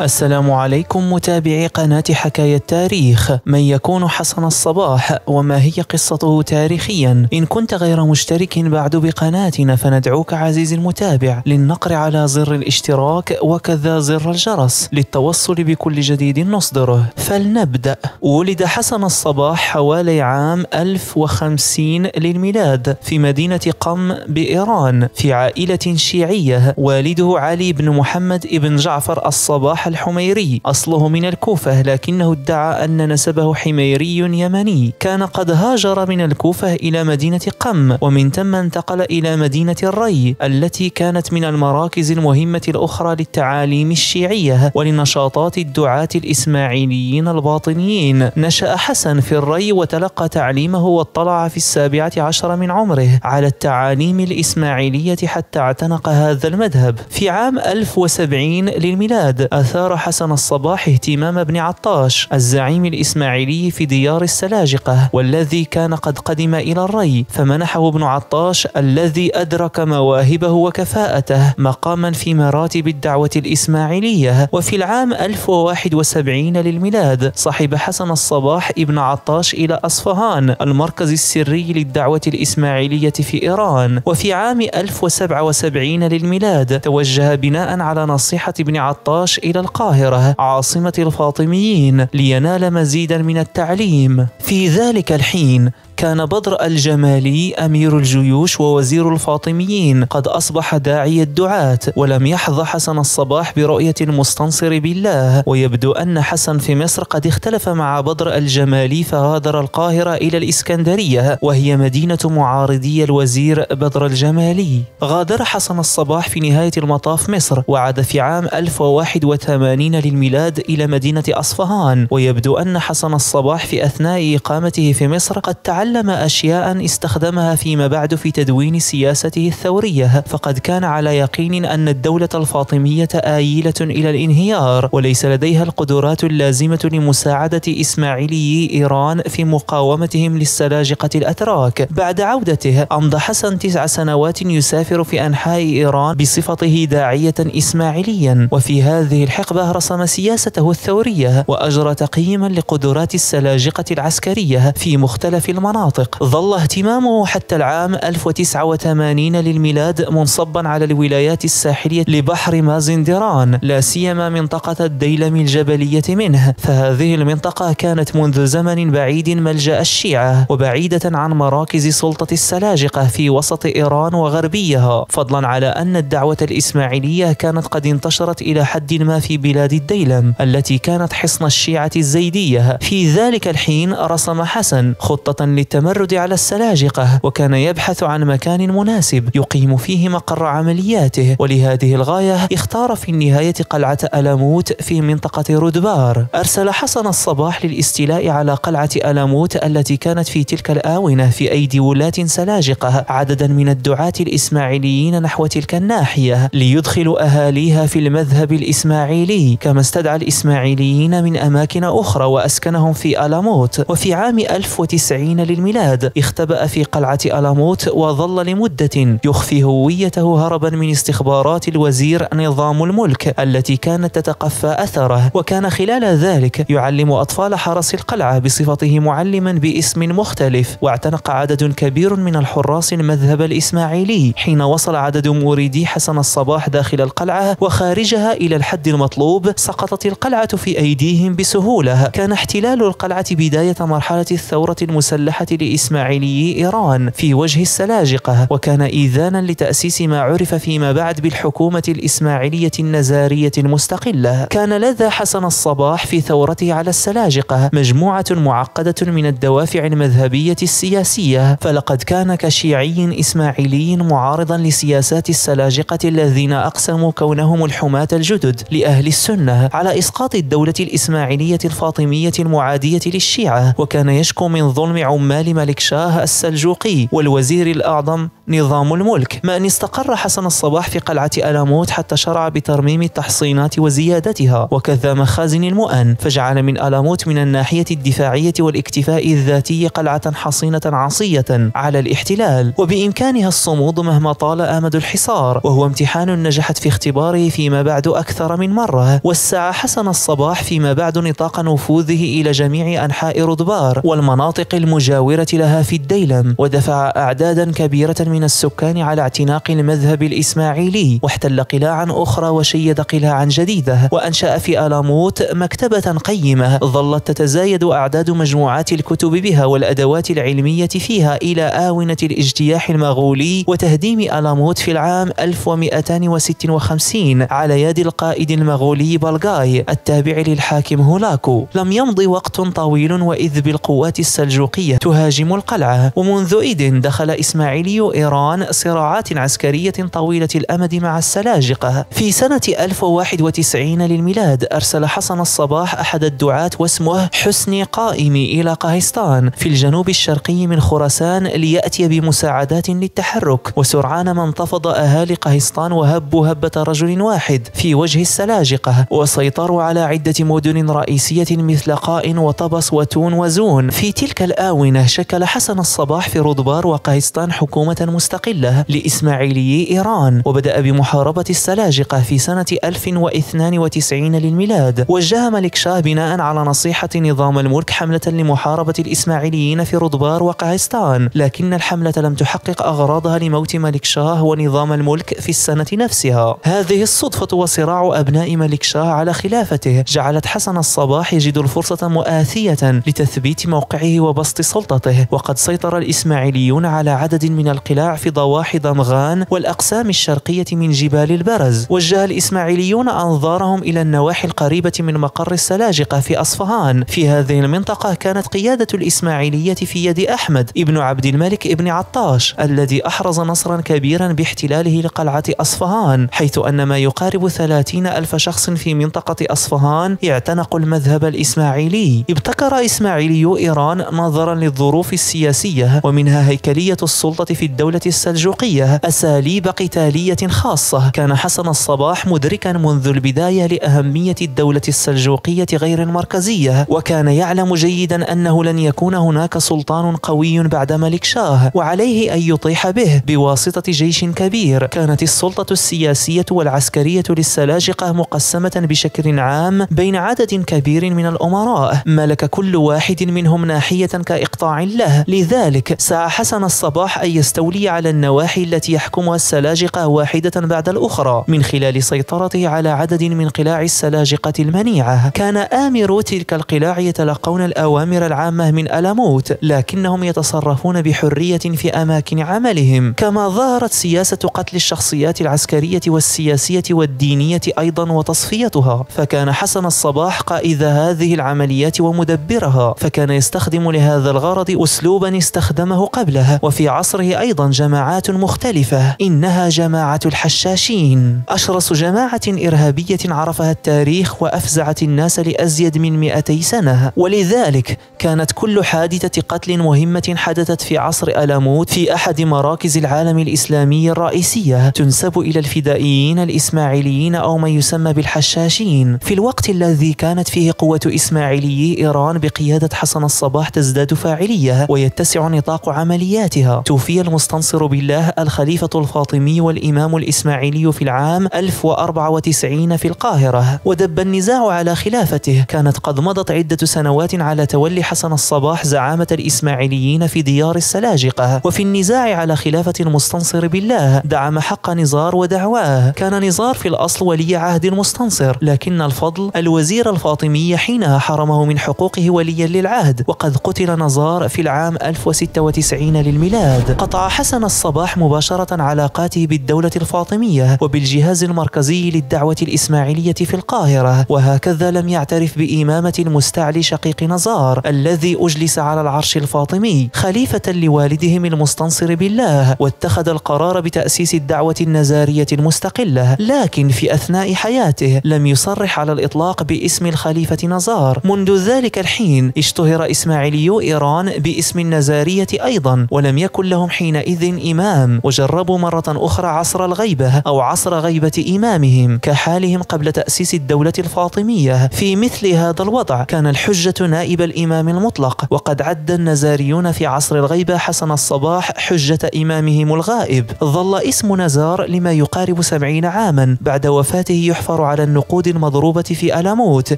السلام عليكم متابعي قناة حكاية التاريخ من يكون حسن الصباح وما هي قصته تاريخيا إن كنت غير مشترك بعد بقناتنا فندعوك عزيزي المتابع للنقر على زر الاشتراك وكذا زر الجرس للتوصل بكل جديد نصدره فلنبدأ ولد حسن الصباح حوالي عام 1050 للميلاد في مدينة قم بإيران في عائلة شيعية والده علي بن محمد بن جعفر الصباح الحميري أصله من الكوفة لكنه ادعى أن نسبه حميري يمني كان قد هاجر من الكوفة إلى مدينة قم ومن ثم انتقل إلى مدينة الري التي كانت من المراكز المهمة الأخرى للتعاليم الشيعية ولنشاطات الدعاة الإسماعيليين الباطنيين نشأ حسن في الري وتلقى تعليمه واطلع في السابعة عشر من عمره على التعاليم الإسماعيلية حتى اعتنق هذا المذهب في عام 1070 للميلاد أثار اثار حسن الصباح اهتمام ابن عطاش الزعيم الاسماعيلي في ديار السلاجقه والذي كان قد قدم الى الري فمنحه ابن عطاش الذي ادرك مواهبه وكفاءته مقاما في مراتب الدعوه الاسماعيليه وفي العام 1071 للميلاد صحب حسن الصباح ابن عطاش الى اصفهان المركز السري للدعوه الاسماعيليه في ايران وفي عام 1077 للميلاد توجه بناء على نصيحه ابن عطاش الى القاهرة عاصمة الفاطميين لينال مزيدا من التعليم في ذلك الحين كان بدر الجمالي أمير الجيوش ووزير الفاطميين قد أصبح داعي الدعاة ولم يحظ حسن الصباح برؤية المستنصر بالله ويبدو أن حسن في مصر قد اختلف مع بدر الجمالي فغادر القاهرة إلى الإسكندرية وهي مدينة معارضي الوزير بدر الجمالي غادر حسن الصباح في نهاية المطاف مصر وعاد في عام 1081 للميلاد إلى مدينة أصفهان ويبدو أن حسن الصباح في أثناء إقامته في مصر قد تعلم تعلم أشياء استخدمها فيما بعد في تدوين سياسته الثورية فقد كان على يقين أن الدولة الفاطمية آيلة إلى الانهيار وليس لديها القدرات اللازمة لمساعدة إسماعيلي إيران في مقاومتهم للسلاجقة الأتراك بعد عودته أمضى حسن تسع سنوات يسافر في أنحاء إيران بصفته داعية إسماعيليا وفي هذه الحقبة رسم سياسته الثورية وأجرى تقييما لقدرات السلاجقة العسكرية في مختلف المناطق المناطق ظل اهتمامه حتى العام 1089 للميلاد منصبا على الولايات الساحلية لبحر مازندران لا سيما منطقة الديلم الجبلية منه فهذه المنطقة كانت منذ زمن بعيد ملجأ الشيعة وبعيدة عن مراكز سلطة السلاجقة في وسط إيران وغربيها فضلا على أن الدعوة الإسماعيلية كانت قد انتشرت إلى حد ما في بلاد الديلم التي كانت حصن الشيعة الزيدية في ذلك الحين رسم حسن خطة للتنمية بالتمرد على السلاجقة وكان يبحث عن مكان مناسب يقيم فيه مقر عملياته ولهذه الغاية اختار في النهاية قلعة ألاموت في منطقة رودبار أرسل حسن الصباح للاستيلاء على قلعة ألاموت التي كانت في تلك الآونة في أيدي ولاة سلاجقة عددا من الدعاة الإسماعيليين نحو تلك الناحية ليدخل أهاليها في المذهب الإسماعيلي كما استدعى الإسماعيليين من أماكن أخرى وأسكنهم في ألاموت وفي عام 1090 لل الميلاد اختبأ في قلعة ألاموت وظل لمدة يخفي هويته هربا من استخبارات الوزير نظام الملك التي كانت تتقفى أثره وكان خلال ذلك يعلم أطفال حرس القلعة بصفته معلما باسم مختلف واعتنق عدد كبير من الحراس المذهب الإسماعيلي حين وصل عدد مريدي حسن الصباح داخل القلعة وخارجها إلى الحد المطلوب سقطت القلعة في أيديهم بسهولة كان احتلال القلعة بداية مرحلة الثورة المسلحة لإسماعيلي إيران في وجه السلاجقة وكان إذانا لتأسيس ما عرف فيما بعد بالحكومة الإسماعيلية النزارية المستقلة كان لذا حسن الصباح في ثورته على السلاجقة مجموعة معقدة من الدوافع المذهبية السياسية فلقد كان كشيعي إسماعيلي معارضا لسياسات السلاجقة الذين أقسموا كونهم الحماة الجدد لأهل السنة على إسقاط الدولة الإسماعيلية الفاطمية المعادية للشيعة وكان يشكو من ظلم عمال جمال ملك شاه السلجوقي والوزير الأعظم نظام الملك ما أن استقر حسن الصباح في قلعة ألاموت حتى شرع بترميم التحصينات وزيادتها وكذا مخازن المؤن فجعل من ألاموت من الناحية الدفاعية والاكتفاء الذاتي قلعة حصينة عصية على الاحتلال وبإمكانها الصمود مهما طال آمد الحصار وهو امتحان نجحت في اختباره فيما بعد أكثر من مرة وسع حسن الصباح فيما بعد نطاق نفوذه إلى جميع أنحاء رضبار والمناطق المجاورة لها في الديلم ودفع أعدادا كبيرة من من السكان على اعتناق المذهب الإسماعيلي واحتل قلاعا أخرى وشيد قلاعا جديدة وأنشأ في آلاموت مكتبة قيمة ظلت تتزايد أعداد مجموعات الكتب بها والأدوات العلمية فيها إلى آونة الاجتياح المغولي وتهديم آلاموت في العام 1256 على يد القائد المغولي بلغاي التابع للحاكم هولاكو لم يمض وقت طويل وإذ بالقوات السلجوقية تهاجم القلعة ومنذ إذ دخل إسماعيلي إيران صراعات عسكرية طويلة الأمد مع السلاجقة في سنة 1091 للميلاد أرسل حسن الصباح أحد الدعاة واسمه حسني قائمي إلى قهستان في الجنوب الشرقي من خراسان ليأتي بمساعدات للتحرك وسرعان ما انتفض أهالي قهستان وهبوا هبة رجل واحد في وجه السلاجقة وسيطروا على عدة مدن رئيسية مثل قاء وطبس وتون وزون في تلك الآونة شكل حسن الصباح في رودبار وقهستان حكومة مستقلة لإسماعيلي إيران وبدأ بمحاربة السلاجقة في سنة 1092 للميلاد وجه ملك شاه بناء على نصيحة نظام الملك حملة لمحاربة الإسماعيليين في رضبار وقعستان لكن الحملة لم تحقق أغراضها لموت ملك شاه ونظام الملك في السنة نفسها هذه الصدفة وصراع أبناء ملك شاه على خلافته جعلت حسن الصباح يجد الفرصة مؤاثية لتثبيت موقعه وبسط سلطته وقد سيطر الإسماعيليون على عدد من القلاع في ضواحي ضمغان والأقسام الشرقية من جبال البرز وجه الإسماعيليون أنظارهم إلى النواحي القريبة من مقر السلاجقة في أصفهان في هذه المنطقة كانت قيادة الإسماعيلية في يد أحمد ابن عبد الملك ابن عطاش الذي أحرز نصرا كبيرا باحتلاله لقلعة أصفهان حيث أن ما يقارب 30 ألف شخص في منطقة أصفهان اعتنقوا المذهب الإسماعيلي ابتكر إسماعيلي إيران نظرا للظروف السياسية ومنها هيكلية السلطة في الدولة الدولة السلجوقية أساليب قتالية خاصة كان حسن الصباح مدركا منذ البداية لأهمية الدولة السلجوقية غير المركزية وكان يعلم جيدا أنه لن يكون هناك سلطان قوي بعد ملك شاه وعليه أن يطيح به بواسطة جيش كبير كانت السلطة السياسية والعسكرية للسلاجقة مقسمة بشكل عام بين عدد كبير من الأمراء ملك كل واحد منهم ناحية كإقطاع له لذلك سعى حسن الصباح أن يستولي على النواحي التي يحكمها السلاجقة واحدة بعد الأخرى من خلال سيطرته على عدد من قلاع السلاجقة المنيعة كان آمرو تلك القلاع يتلقون الأوامر العامة من ألاموت لكنهم يتصرفون بحرية في أماكن عملهم كما ظهرت سياسة قتل الشخصيات العسكرية والسياسية والدينية أيضا وتصفيتها فكان حسن الصباح قائد هذه العمليات ومدبرها فكان يستخدم لهذا الغرض أسلوبا استخدمه قبله وفي عصره أيضا جماعات مختلفة إنها جماعة الحشاشين أشرس جماعة إرهابية عرفها التاريخ وأفزعت الناس لأزيد من 200 سنة ولذلك كانت كل حادثة قتل مهمة حدثت في عصر ألاموت في أحد مراكز العالم الإسلامي الرئيسية تنسب إلى الفدائيين الإسماعيليين أو ما يسمى بالحشاشين في الوقت الذي كانت فيه قوة إسماعيليي إيران بقيادة حسن الصباح تزداد فاعلية ويتسع نطاق عملياتها توفي المستنصر المنصر بالله الخليفة الفاطمي والإمام الإسماعيلي في العام 1094 في القاهرة ودب النزاع على خلافته كانت قد مضت عدة سنوات على تولي حسن الصباح زعامة الإسماعيليين في ديار السلاجقة وفي النزاع على خلافة المستنصر بالله دعم حق نزار ودعواه كان نزار في الأصل ولي عهد المستنصر لكن الفضل الوزير الفاطمي حينها حرمه من حقوقه وليا للعهد وقد قتل نزار في العام 1096 للميلاد قطع حسن حسن الصباح مباشرة علاقاته بالدولة الفاطمية وبالجهاز المركزي للدعوة الإسماعيلية في القاهرة وهكذا لم يعترف بإمامة المستعلي شقيق نزار الذي أجلس على العرش الفاطمي خليفة لوالدهم المستنصر بالله واتخذ القرار بتأسيس الدعوة النزارية المستقلة لكن في أثناء حياته لم يصرح على الإطلاق باسم الخليفة نزار منذ ذلك الحين اشتهر إسماعيليو إيران باسم النزارية أيضا ولم يكن لهم حينئذ حينئذ إمام وجربوا مرة أخرى عصر الغيبة أو عصر غيبة إمامهم كحالهم قبل تأسيس الدولة الفاطمية في مثل هذا الوضع كان الحجة نائب الإمام المطلق وقد عد النزاريون في عصر الغيبة حسن الصباح حجة إمامهم الغائب ظل اسم نزار لما يقارب سبعين عاما بعد وفاته يحفر على النقود المضروبة في ألموت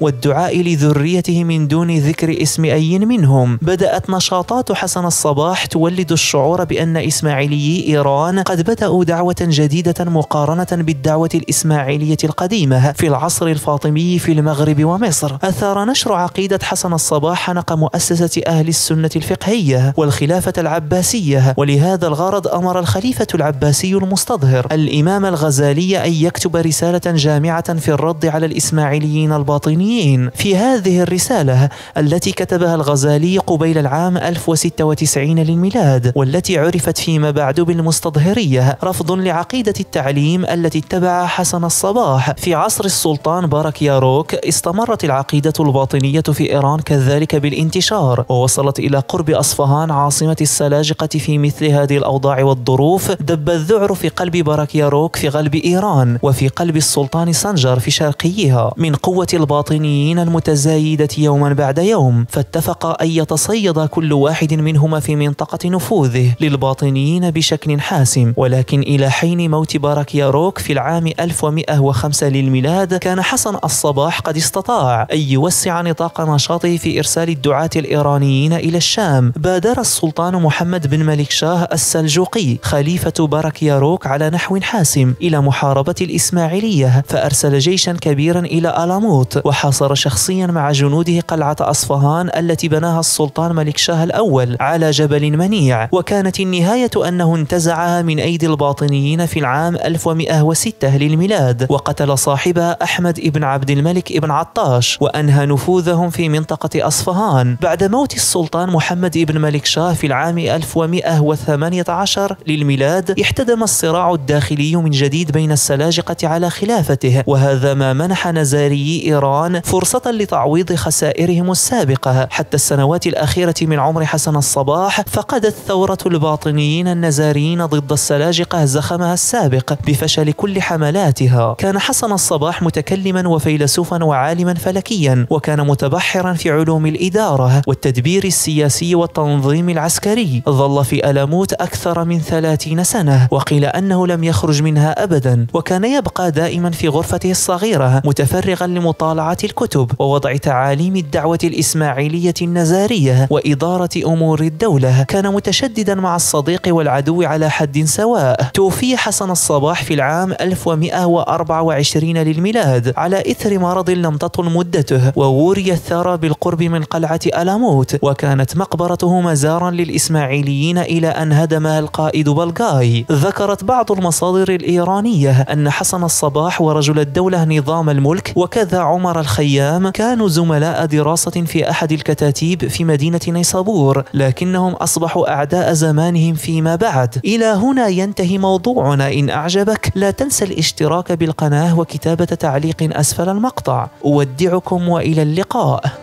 والدعاء لذريته من دون ذكر اسم أي منهم بدأت نشاطات حسن الصباح تولد الشعور بأن اسم إسماعيلي إيران قد بدأوا دعوة جديدة مقارنة بالدعوة الإسماعيلية القديمة في العصر الفاطمي في المغرب ومصر أثار نشر عقيدة حسن الصباح حنق مؤسسة أهل السنة الفقهية والخلافة العباسية ولهذا الغرض أمر الخليفة العباسي المستظهر الإمام الغزالي أن يكتب رسالة جامعة في الرد على الإسماعيليين الباطنيين في هذه الرسالة التي كتبها الغزالي قبيل العام 1096 للميلاد والتي عرفت في فيما بعد بالمستظهرية رفض لعقيدة التعليم التي اتبعها حسن الصباح في عصر السلطان بارك ياروك استمرت العقيدة الباطنية في إيران كذلك بالانتشار ووصلت إلى قرب أصفهان عاصمة السلاجقة في مثل هذه الأوضاع والظروف دب الذعر في قلب بارك ياروك في غلب إيران وفي قلب السلطان سنجر في شرقيها من قوة الباطنيين المتزايدة يوما بعد يوم فاتفق أن يتصيد كل واحد منهما في منطقة نفوذه للباطنيين الروميين بشكل حاسم ولكن إلى حين موت باركيا روك في العام 1105 للميلاد كان حسن الصباح قد استطاع أن يوسع نطاق نشاطه في إرسال الدعاة الإيرانيين إلى الشام بادر السلطان محمد بن ملك شاه السلجوقي خليفة باركيا روك على نحو حاسم إلى محاربة الإسماعيلية فأرسل جيشا كبيرا إلى ألاموت وحاصر شخصيا مع جنوده قلعة أصفهان التي بناها السلطان ملك شاه الأول على جبل منيع وكانت النهاية أنه انتزعها من أيدي الباطنيين في العام 1106 للميلاد وقتل صاحبها أحمد بن عبد الملك بن عطاش وأنهى نفوذهم في منطقة أصفهان بعد موت السلطان محمد بن ملك شاه في العام 1118 للميلاد احتدم الصراع الداخلي من جديد بين السلاجقة على خلافته وهذا ما منح نزاريي إيران فرصة لتعويض خسائرهم السابقة حتى السنوات الأخيرة من عمر حسن الصباح فقدت ثورة الباطنيين المسؤولين النزاريين ضد السلاجقة زخمها السابق بفشل كل حملاتها كان حسن الصباح متكلما وفيلسوفا وعالما فلكيا وكان متبحرا في علوم الإدارة والتدبير السياسي والتنظيم العسكري ظل في ألموت أكثر من ثلاثين سنة وقيل أنه لم يخرج منها أبدا وكان يبقى دائما في غرفته الصغيرة متفرغا لمطالعة الكتب ووضع تعاليم الدعوة الإسماعيلية النزارية وإدارة أمور الدولة كان متشددا مع الصديق والعدو على حد سواء توفي حسن الصباح في العام 1124 للميلاد على إثر مرض لم تطل مدته ووري الثرى بالقرب من قلعة ألاموت وكانت مقبرته مزارا للإسماعيليين إلى أن هدمها القائد بلغاي ذكرت بعض المصادر الإيرانية أن حسن الصباح ورجل الدولة نظام الملك وكذا عمر الخيام كانوا زملاء دراسة في أحد الكتاتيب في مدينة نيسابور لكنهم أصبحوا أعداء زمانهم في فيما بعد إلى هنا ينتهي موضوعنا إن أعجبك لا تنسى الاشتراك بالقناة وكتابة تعليق أسفل المقطع أودعكم وإلى اللقاء